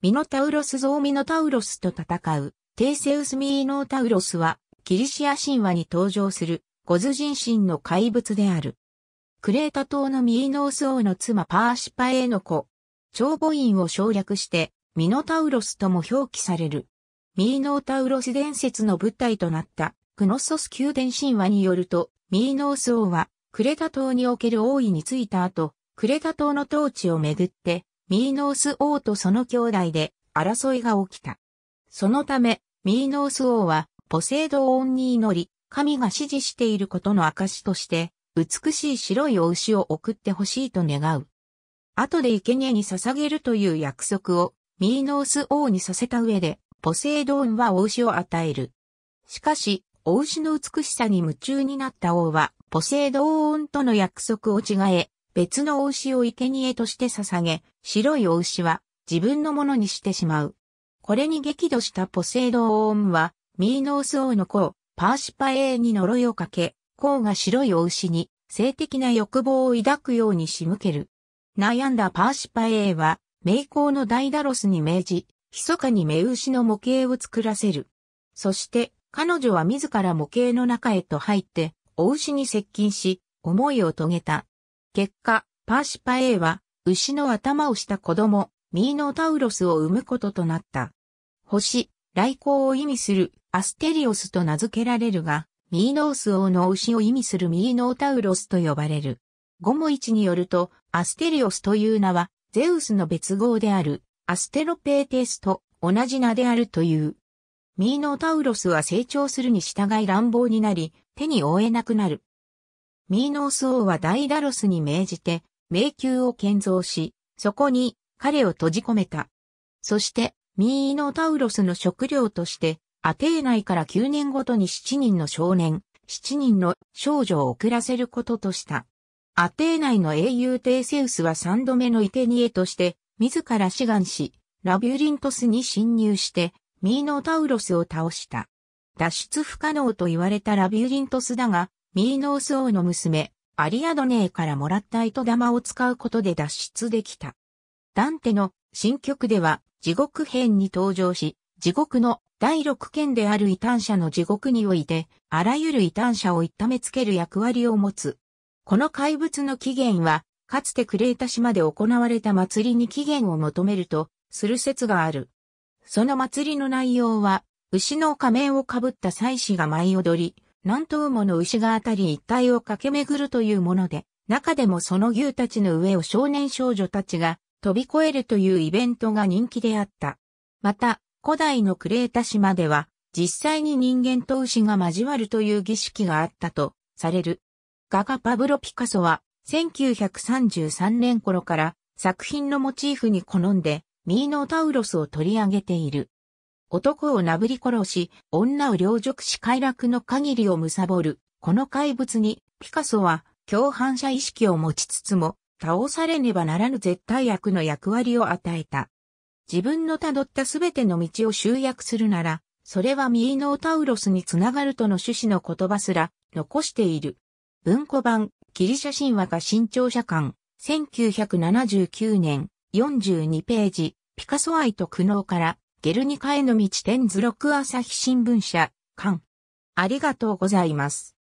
ミノタウロス像ミノタウロスと戦う、テイセウスミーノータウロスは、キリシア神話に登場する、ゴズ人神の怪物である。クレータ島のミーノース王の妻パーシパエの子。長母院を省略して、ミノタウロスとも表記される。ミーノータウロス伝説の舞台となった、クノソス宮殿神話によると、ミーノース王は、クレタ島における王位についた後、クレタ島の統治をめぐって、ミーノース王とその兄弟で争いが起きた。そのため、ミーノース王はポセイドオンに祈り、神が支持していることの証として、美しい白いお牛を送ってほしいと願う。後で生贄に捧げるという約束をミーノース王にさせた上で、ポセイドオンはお牛を与える。しかし、お牛の美しさに夢中になった王は、ポセイドーンとの約束を違え、別の大牛を生贄として捧げ、白い大牛は自分のものにしてしまう。これに激怒したポセイドオーンは、ミーノース王の子、パーシパエーに呪いをかけ、甲が白いお牛に性的な欲望を抱くように仕向ける。悩んだパーシパエーは、名工のダイダロスに命じ、密かに目牛の模型を作らせる。そして、彼女は自ら模型の中へと入って、お牛に接近し、思いを遂げた。結果、パーシパエは、牛の頭をした子供、ミーノタウロスを産むこととなった。星、来光を意味するアステリオスと名付けられるが、ミーノース王の牛を意味するミーノータウロスと呼ばれる。ゴモイチによると、アステリオスという名は、ゼウスの別号である、アステロペーテスと同じ名であるという。ミーノタウロスは成長するに従い乱暴になり、手に負えなくなる。ミーノース王はダイダロスに命じて、迷宮を建造し、そこに彼を閉じ込めた。そして、ミーノタウロスの食料として、アテー内から9年ごとに7人の少年、7人の少女を送らせることとした。アテー内の英雄テイセウスは3度目のイテニエとして、自ら志願し、ラビュリントスに侵入して、ミーノタウロスを倒した。脱出不可能と言われたラビュリントスだが、ミーノース王の娘、アリアドネーからもらった糸玉を使うことで脱出できた。ダンテの新曲では地獄編に登場し、地獄の第六剣である異端者の地獄において、あらゆる異端者を痛めつける役割を持つ。この怪物の起源は、かつてクレータ島で行われた祭りに起源を求めると、する説がある。その祭りの内容は、牛の仮面をかぶった祭司が舞い踊り、何頭もの牛があたり一帯を駆け巡るというもので、中でもその牛たちの上を少年少女たちが飛び越えるというイベントが人気であった。また、古代のクレータ島では、実際に人間と牛が交わるという儀式があったとされる。画家パブロ・ピカソは、1933年頃から作品のモチーフに好んで、ミーノタウロスを取り上げている。男を殴り殺し、女を領辱し快楽の限りを貪る。この怪物に、ピカソは、共犯者意識を持ちつつも、倒されねばならぬ絶対悪の役割を与えた。自分の辿ったすべての道を集約するなら、それはミーノータウロスにつながるとの趣旨の言葉すら残している。文庫版、ギリシャ神話が新潮社館、1979年、42ページ、ピカソ愛と苦悩から、ゲルニカへの道天図録朝日新聞社、館。ありがとうございます。